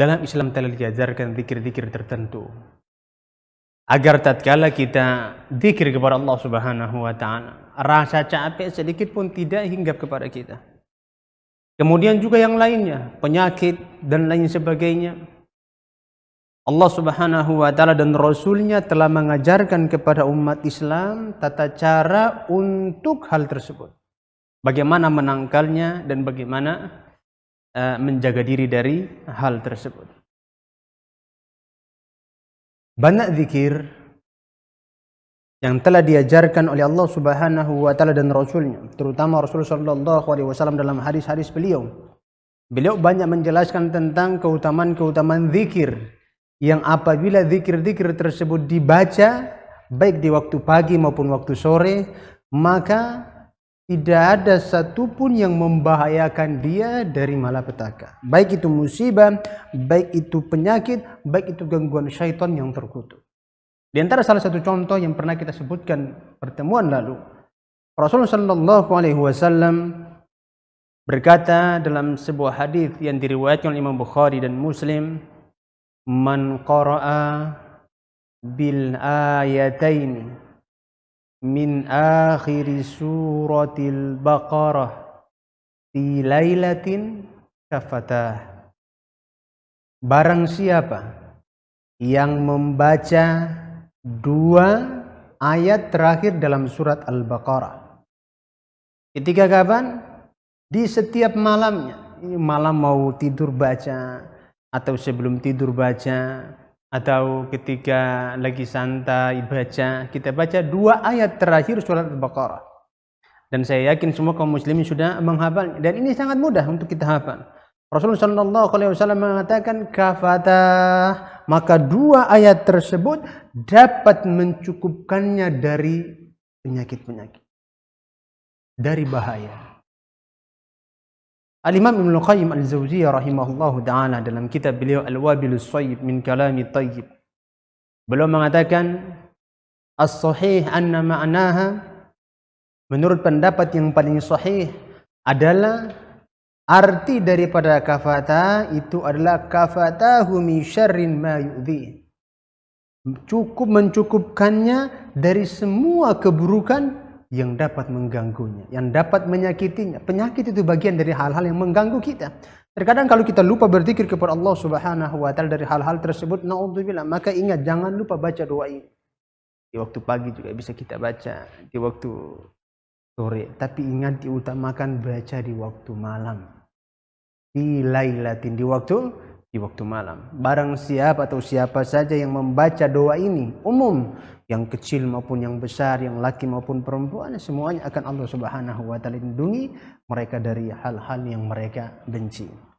Dalam Islam telah diajarkan zikir-zikir tertentu. Agar tatkala kita zikir kepada Allah Subhanahu wa taala, rasa capek sedikit pun tidak hinggap kepada kita. Kemudian juga yang lainnya, penyakit dan lain sebagainya. Allah Subhanahu wa taala dan rasulnya telah mengajarkan kepada umat Islam tata cara untuk hal tersebut. Bagaimana menangkalnya dan bagaimana Eh, menjaga diri dari hal tersebut. Banyak zikir yang telah diajarkan oleh Allah Subhanahu wa taala dan rasulnya, terutama Rasul sallallahu alaihi wasallam dalam hadis-hadis beliau. Beliau banyak menjelaskan tentang keutamaan-keutamaan zikir yang apabila zikir-zikir tersebut dibaca baik di waktu pagi maupun waktu sore, maka tidak ada satupun yang membahayakan dia dari malapetaka. Baik itu musibah, baik itu penyakit, baik itu gangguan syaitan yang terkutuk. Di antara salah satu contoh yang pernah kita sebutkan pertemuan lalu, Rasulullah Shallallahu Alaihi Wasallam berkata dalam sebuah hadis yang diriwayatkan oleh Imam Bukhari dan Muslim, "Man qara'a bil ayataini min akhir suratil baqarah di lailatin kafatah barang siapa yang membaca dua ayat terakhir dalam surat Al-Baqarah. Ketika kapan? Di setiap malamnya. Malam mau tidur baca atau sebelum tidur baca atau ketika lagi santai baca kita baca dua ayat terakhir surat Al-Baqarah dan saya yakin semua kaum muslimin sudah menghafal dan ini sangat mudah untuk kita hafal Rasulullah saw mengatakan kafata maka dua ayat tersebut dapat mencukupkannya dari penyakit penyakit dari bahaya Al-Imam Ibn Qayyim Al-Zawziyah rahimahullahu taala dalam kitab beliau Al-Wabilus Sayyib min Kalami Tayyib beliau mengatakan as-sahih anna ma'naha menurut pendapat yang paling sahih adalah arti daripada kafata itu adalah kafatahu min syarrin ma yudi cukup mencukupkannya dari semua keburukan yang dapat mengganggunya, yang dapat menyakitinya. Penyakit itu bagian dari hal-hal yang mengganggu kita. Terkadang kalau kita lupa berzikir kepada Allah Subhanahu wa taala dari hal-hal tersebut, naudzubillah, maka ingat jangan lupa baca doa ini. Di waktu pagi juga bisa kita baca, di waktu sore, tapi ingat diutamakan baca di waktu malam. Di lailatin di waktu di waktu malam. Barang siapa atau siapa saja yang membaca doa ini, umum, yang kecil maupun yang besar, yang laki maupun perempuan, semuanya akan Allah Subhanahu wa taala lindungi mereka dari hal-hal yang mereka benci.